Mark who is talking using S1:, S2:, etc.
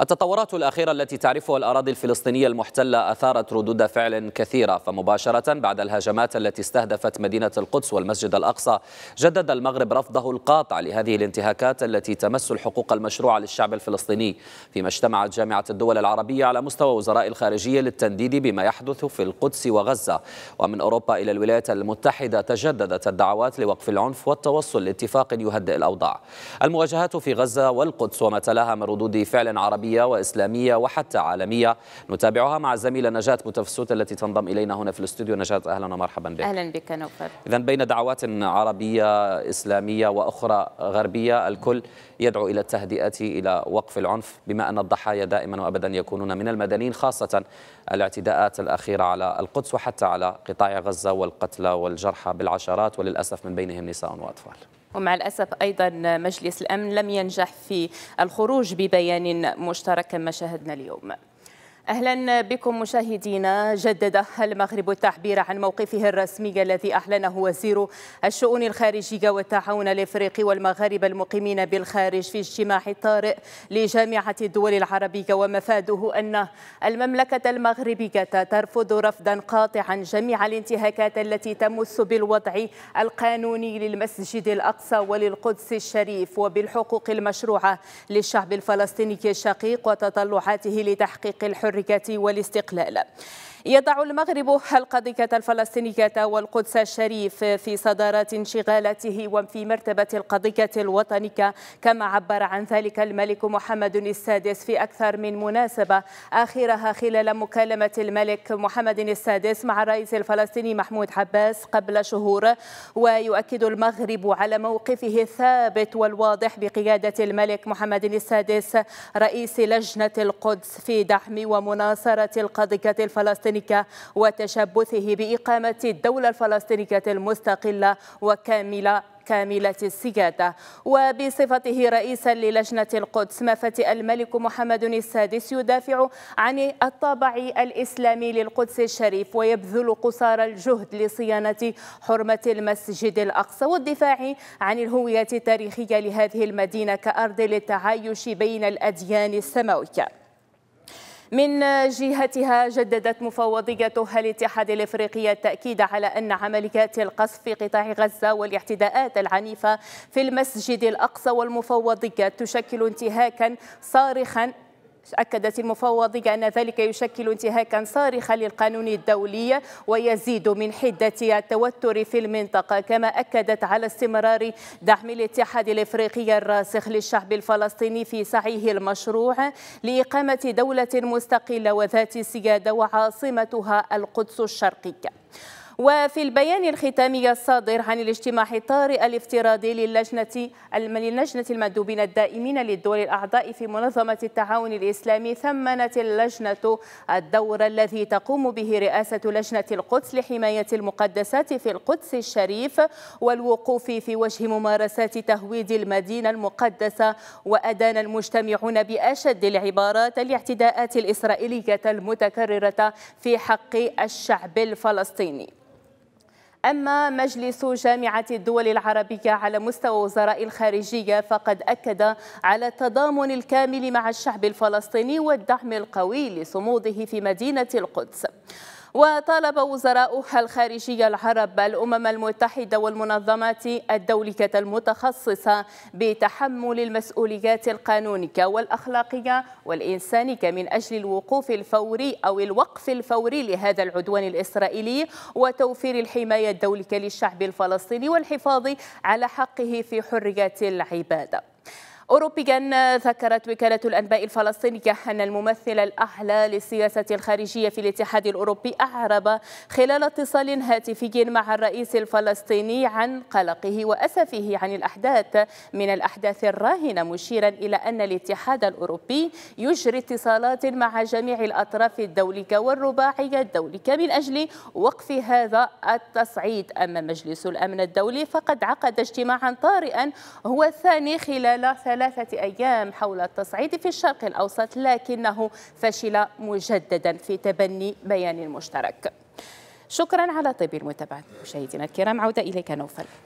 S1: التطورات الأخيرة التي تعرفها الأراضي الفلسطينية المحتلة أثارت ردود فعل كثيرة فمباشرة بعد الهجمات التي استهدفت مدينة القدس والمسجد الأقصى جدد المغرب رفضه القاطع لهذه الانتهاكات التي تمس الحقوق المشروعة للشعب الفلسطيني فيما اجتمعت جامعة الدول العربية على مستوى وزراء الخارجية للتنديد بما يحدث في القدس وغزة ومن أوروبا إلى الولايات المتحدة تجددت الدعوات لوقف العنف والتوصل لاتفاق يهدئ الأوضاع المواجهات في غزة والقدس وما تلاها من ردود فعل عربي عربية وإسلامية وحتى عالمية نتابعها مع الزميلة نجاة متفسوت التي تنضم إلينا هنا في الاستوديو نجاة أهلا ومرحبا بك
S2: أهلا بك نوفر
S1: إذا بين دعوات عربية إسلامية وأخرى غربية الكل يدعو إلى التهدئة إلى وقف العنف بما أن الضحايا دائما وأبدا يكونون من المدنيين خاصة الاعتداءات الأخيرة على القدس وحتى على قطاع غزة والقتلى والجرحى بالعشرات وللأسف من بينهم نساء وأطفال
S2: ومع الأسف أيضا مجلس الأمن لم ينجح في الخروج ببيان مشترك كما شاهدنا اليوم اهلا بكم مشاهدينا جدد المغرب التعبير عن موقفه الرسمي الذي اعلنه وزير الشؤون الخارجيه والتعاون الافريقي والمغاربه المقيمين بالخارج في اجتماع طارئ لجامعه الدول العربيه ومفاده ان المملكه المغربيه ترفض رفضا قاطعا جميع الانتهاكات التي تمس بالوضع القانوني للمسجد الاقصى وللقدس الشريف وبالحقوق المشروعه للشعب الفلسطيني الشقيق وتطلعاته لتحقيق الحريه الحرية والاستقلال يضع المغرب القضية الفلسطينية والقدس الشريف في صدارة انشغالاته وفي مرتبة القضية الوطنية كما عبر عن ذلك الملك محمد السادس في أكثر من مناسبة آخرها خلال مكالمة الملك محمد السادس مع الرئيس الفلسطيني محمود عباس قبل شهور ويؤكد المغرب على موقفه الثابت والواضح بقيادة الملك محمد السادس رئيس لجنة القدس في دعم ومساعدة ومناصرة القضية الفلسطينية وتشبثه بإقامة الدولة الفلسطينية المستقلة وكاملة كاملة السيادة وبصفته رئيسا للجنة القدس مفت الملك محمد السادس يدافع عن الطابع الإسلامي للقدس الشريف ويبذل قصارى الجهد لصيانة حرمة المسجد الأقصى والدفاع عن الهوية التاريخية لهذه المدينة كأرض للتعايش بين الأديان السماوية من جهتها جددت مفوضيتها الاتحاد الافريقي التاكيد على ان عمليات القصف في قطاع غزه والاعتداءات العنيفه في المسجد الاقصى والمفوضيه تشكل انتهاكا صارخا أكدت المفوضية أن ذلك يشكل انتهاكا صارخا للقانون الدولي ويزيد من حدة التوتر في المنطقة كما أكدت على استمرار دعم الاتحاد الإفريقي الراسخ للشعب الفلسطيني في سعيه المشروع لإقامة دولة مستقلة وذات سيادة وعاصمتها القدس الشرقية وفي البيان الختامي الصادر عن الاجتماع الطارئ الافتراضي للجنة للجنة المندوبين الدائمين للدول الأعضاء في منظمة التعاون الإسلامي ثمنت اللجنة الدور الذي تقوم به رئاسة لجنة القدس لحماية المقدسات في القدس الشريف والوقوف في وجه ممارسات تهويد المدينة المقدسة وأدان المجتمعون بأشد العبارات الاعتداءات الإسرائيلية المتكررة في حق الشعب الفلسطيني أما مجلس جامعة الدول العربية على مستوى وزراء الخارجية فقد أكد على التضامن الكامل مع الشعب الفلسطيني والدعم القوي لصموده في مدينة القدس وطالب وزراؤها الخارجية العرب الأمم المتحدة والمنظمات الدولية المتخصصة بتحمل المسؤوليات القانونية والأخلاقية والإنسانية من أجل الوقوف الفوري أو الوقف الفوري لهذا العدوان الإسرائيلي وتوفير الحماية الدولية للشعب الفلسطيني والحفاظ على حقه في حرية العبادة أوروبيا ذكرت وكالة الأنباء الفلسطينية أن الممثل الأعلى للسياسة الخارجية في الاتحاد الأوروبي أعرب خلال اتصال هاتفي مع الرئيس الفلسطيني عن قلقه وأسفه عن الأحداث من الأحداث الراهنة مشيرا إلى أن الاتحاد الأوروبي يجري اتصالات مع جميع الأطراف الدولية والرباعية الدولية من أجل وقف هذا التصعيد أما مجلس الأمن الدولي فقد عقد اجتماعا طارئا هو الثاني خلال ثلاث ثلاثة أيام حول التصعيد في الشرق الأوسط لكنه فشل مجددا في تبني بيان مشترك شكرا على طيب المتابعة مشاهدينا الكرام عودة إليك نوفل